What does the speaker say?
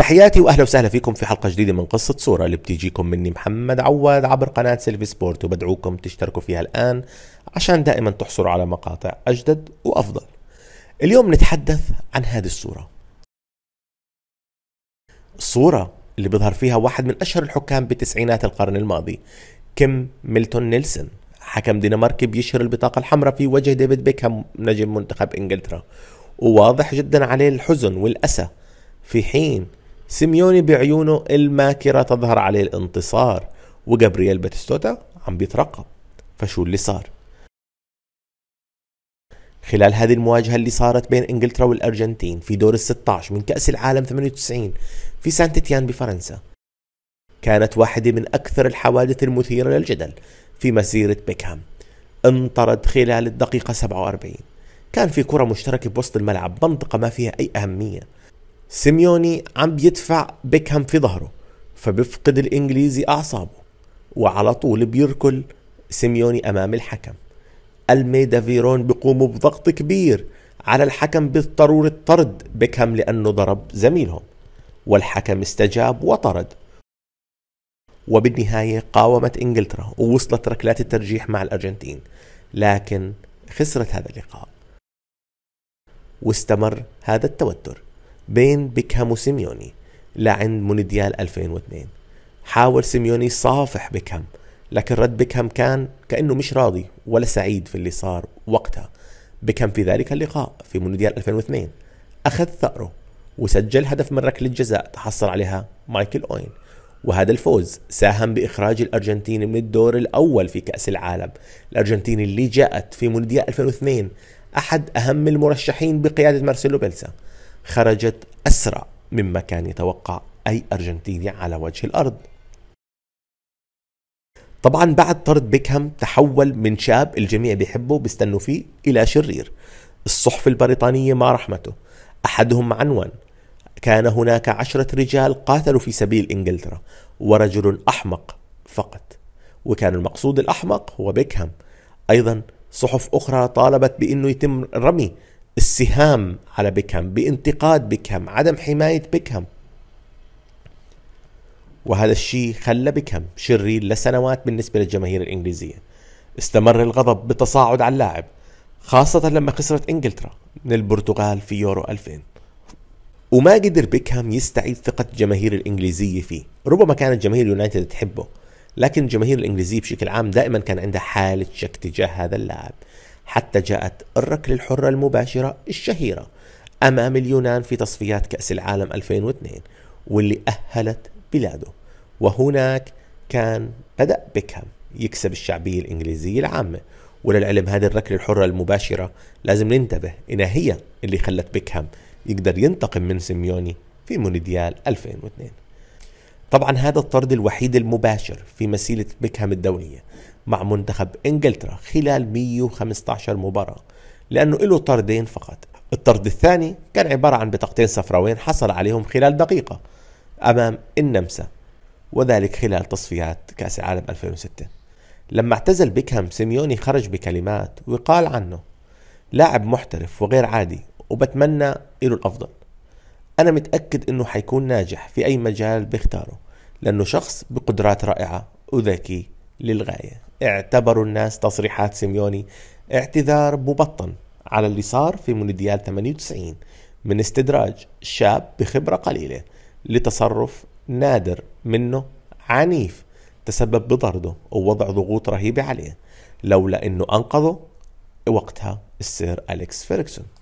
تحياتي واهلا وسهلا فيكم في حلقه جديده من قصه صوره اللي بتيجيكم مني محمد عواد عبر قناه سيلفي سبورت وبدعوكم تشتركوا فيها الان عشان دائما تحصلوا على مقاطع اجدد وافضل. اليوم نتحدث عن هذه الصوره. الصوره اللي بيظهر فيها واحد من اشهر الحكام بتسعينات القرن الماضي كيم ميلتون نيلسون حكم دنماركي بيشهر البطاقة الحمراء في وجه ديفيد بيكهام نجم منتخب انجلترا وواضح جدا عليه الحزن والأسى في حين سيميوني بعيونه الماكرة تظهر عليه الانتصار وجابرييل باتيستوتا عم بيترقب فشو اللي صار خلال هذه المواجهة اللي صارت بين انجلترا والارجنتين في دور ال 16 من كأس العالم 98 في سانتيتيان بفرنسا كانت واحدة من أكثر الحوادث المثيرة للجدل في مسيرة بيكهام انطرد خلال الدقيقة 47 كان في كرة مشتركة بوسط الملعب منطقة ما فيها أي أهمية سيميوني عم بيدفع بيكهام في ظهره فبفقد الإنجليزي أعصابه وعلى طول بيركل سيميوني أمام الحكم الميدا فيرون بيقوموا بضغط كبير على الحكم بالضرورة طرد بيكهام لأنه ضرب زميلهم والحكم استجاب وطرد وبالنهاية قاومت إنجلترا ووصلت ركلات الترجيح مع الأرجنتين لكن خسرت هذا اللقاء واستمر هذا التوتر بين بيكهام وسيميوني لعند مونديال 2002 حاول سيميوني يصافح بيكهام لكن رد بيكهام كان كأنه مش راضي ولا سعيد في اللي صار وقتها بيكهام في ذلك اللقاء في مونديال 2002 أخذ ثأره وسجل هدف من ركلة جزاء تحصل عليها مايكل أوين وهذا الفوز ساهم بإخراج الأرجنتين من الدور الأول في كأس العالم الأرجنتين اللي جاءت في مونديال 2002 أحد أهم المرشحين بقيادة مارسيلو بيلسا خرجت أسرع مما كان يتوقع أي أرجنتيني على وجه الأرض طبعا بعد طرد بيكهام تحول من شاب الجميع بيحبه بيستنوا فيه إلى شرير الصحف البريطانية ما رحمته أحدهم عنوان كان هناك عشرة رجال قاتلوا في سبيل إنجلترا ورجل أحمق فقط وكان المقصود الأحمق هو بيكهام أيضا صحف أخرى طالبت بأنه يتم رمي بالسهام على بيكهام بانتقاد بيكهام عدم حماية بيكهام وهذا الشيء خلى بيكهام شرير لسنوات بالنسبة للجماهير الإنجليزية استمر الغضب بتصاعد على اللاعب خاصة لما خسرت إنجلترا من البرتغال في يورو 2000 وما قدر بيكهام يستعيد ثقة الجماهير الإنجليزية فيه ربما كانت جماهير اليونايتد تحبه لكن الجماهير الإنجليزية بشكل عام دائما كان عندها حالة شك تجاه هذا اللاعب حتى جاءت الركلة الحرة المباشرة الشهيرة أمام اليونان في تصفيات كأس العالم 2002 واللي أهلت بلاده وهناك كان بدأ بيكهام يكسب الشعبية الإنجليزية العامة وللعلم هذه الركلة الحرة المباشرة لازم ننتبه إنها هي اللي خلت بيكهام يقدر ينتقم من سيميوني في مونديال 2002 طبعا هذا الطرد الوحيد المباشر في مسيرة بيكهام الدولية مع منتخب انجلترا خلال 115 مباراة لأنه له طردين فقط الطرد الثاني كان عبارة عن بطاقتين صفراوين حصل عليهم خلال دقيقة أمام النمسا وذلك خلال تصفيات كأس العالم 2006 لما اعتزل بيكهام سيميوني خرج بكلمات وقال عنه لاعب محترف وغير عادي وبتمنى له الأفضل أنا متأكد أنه حيكون ناجح في أي مجال بيختاره لأنه شخص بقدرات رائعة وذكي للغاية اعتبروا الناس تصريحات سيميوني اعتذار مبطن على اللي صار في مونديال 98 من استدراج شاب بخبرة قليلة لتصرف نادر منه عنيف تسبب بطرده ووضع ضغوط رهيبة عليه لولا انه انقذه وقتها السير اليكس فيركسون